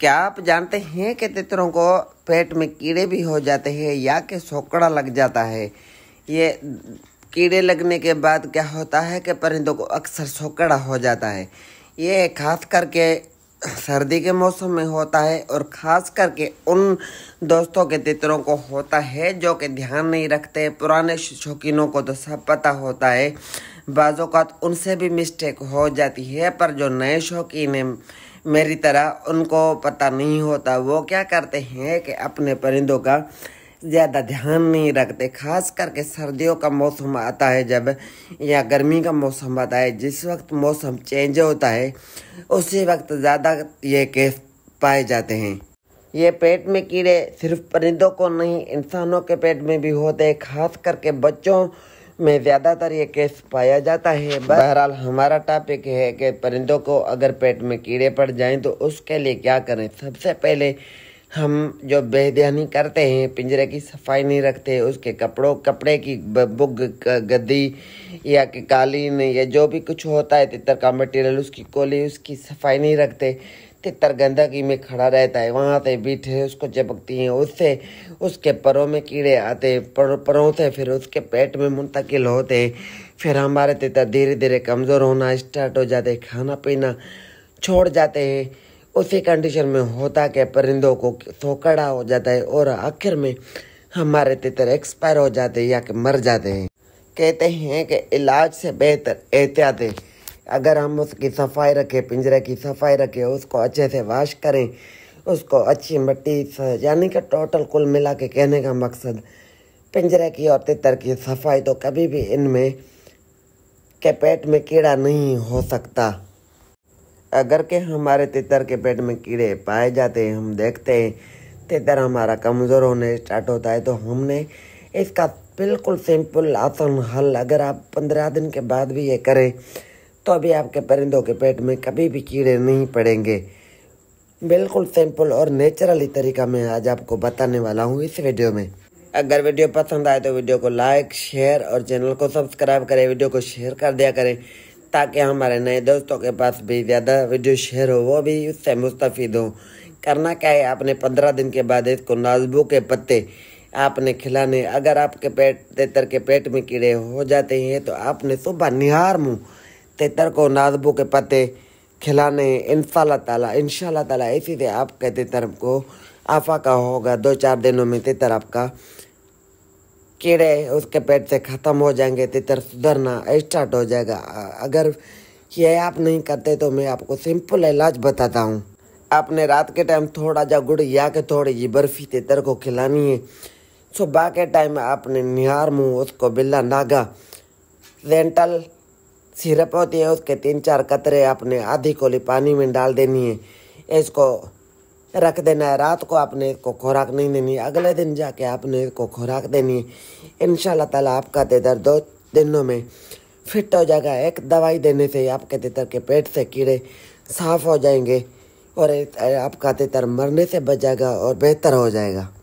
क्या आप जानते हैं कि तितरों को पेट में कीड़े भी हो जाते हैं या कि सोकड़ा लग जाता है ये कीड़े लगने के बाद क्या होता है कि परिंदों को अक्सर सोकड़ा हो जाता है ये खास करके सर्दी के मौसम में होता है और ख़ास करके उन दोस्तों के तितरों को होता है जो कि ध्यान नहीं रखते पुराने शौकीनों को तो सब पता होता है बाज़ात उनसे भी मिस्टेक हो जाती है पर जो नए शौकीन हैं मेरी तरह उनको पता नहीं होता वो क्या करते हैं कि अपने परिंदों का ज़्यादा ध्यान नहीं रखते खास करके सर्दियों का मौसम आता है जब या गर्मी का मौसम आता है जिस वक्त मौसम चेंज होता है उसी वक्त ज़्यादा ये केस पाए जाते हैं ये पेट में कीड़े सिर्फ परिंदों को नहीं इंसानों के पेट में भी होते हैं खास करके बच्चों में ज़्यादातर ये केस पाया जाता है बहरहाल हमारा टॉपिक है कि परिंदों को अगर पेट में कीड़े पड़ जाएं तो उसके लिए क्या करें सबसे पहले हम जो बेहदयानी करते हैं पिंजरे की सफाई नहीं रखते उसके कपड़ों कपड़े की बुग गद्दी या कि कालीन या जो भी कुछ होता है तितर का मटेरियल उसकी कोली उसकी सफाई नहीं रखते तितर गंदगी में खड़ा रहता है वहाँ से बीठे उसको चपकती हैं उससे उसके परों में कीड़े आते पर, परों से फिर उसके पेट में मुंतकिल होते हैं फिर हमारे तितर धीरे धीरे कमज़ोर होना स्टार्ट हो जाते खाना पीना छोड़ जाते हैं उसी कंडीशन में होता कि परिंदों को थोकड़ा हो जाता है और आखिर में हमारे तितर एक्सपायर हो जाते हैं या कि मर जाते हैं कहते हैं कि इलाज से बेहतर एहतियात है अगर हम उसकी सफाई रखें पिंजरे की सफाई रखें उसको अच्छे से वाश करें उसको अच्छी मिट्टी यानी कि टोटल कुल मिला के कहने का मकसद पिंजरे की और तितर की सफाई तो कभी भी इनमें के पेट में कीड़ा नहीं हो सकता अगर के हमारे तितर के पेट में कीड़े पाए जाते हैं हम देखते हैं तितर हमारा कमज़ोर होने स्टार्ट होता है तो हमने इसका बिल्कुल सिंपल आसान हल अगर आप पंद्रह दिन के बाद भी ये करें तो अभी आपके परिंदों के पेट में कभी भी कीड़े नहीं पड़ेंगे बिल्कुल सिंपल और नेचुरली तरीका मैं आज आपको बताने वाला हूँ इस वीडियो में अगर वीडियो पसंद आए तो वीडियो को लाइक शेयर और चैनल को सब्सक्राइब करें वीडियो को शेयर कर दिया करें ताकि हमारे नए दोस्तों के पास भी ज़्यादा वीडियो शेयर हो वो भी उससे मुस्तफ़ हो करना क्या है आपने पंद्रह दिन के बाद इसको नाजबू के पत्ते आपने खिलाने अगर आपके पेट तेतर के पेट में कीड़े हो जाते हैं तो आपने सुबह निहार मुँह तेतर को नाजबू के पत्ते खिलाने इन ताला इन ताला इसी से आपके तेतर को आफा का होगा दो चार दिनों में तेतर आपका कीड़े उसके पेट से ख़त्म हो जाएंगे तितर सुधरना स्टार्ट हो जाएगा अगर ये आप नहीं करते तो मैं आपको सिंपल इलाज बताता हूँ आपने रात के टाइम थोड़ा जा गुड़ या के थोड़ी जी बर्फ़ी तितर को खिलानी है सुबह के टाइम आपने निहार मुँह उसको बिल्ला नागा डेंटल सिरप होती है उसके तीन चार कतरे आपने आधी कोली पानी में डाल देनी है इसको रख देना है रात को आपने इसको खुराक नहीं देनी अगले दिन जाके आपने इसको खुराक देनी है इन ताला आपका तेतर दो दिनों में फिट हो जाएगा एक दवाई देने से ही आपके तेतर के पेट से कीड़े साफ हो जाएंगे और आपका तेतर मरने से बच जाएगा और बेहतर हो जाएगा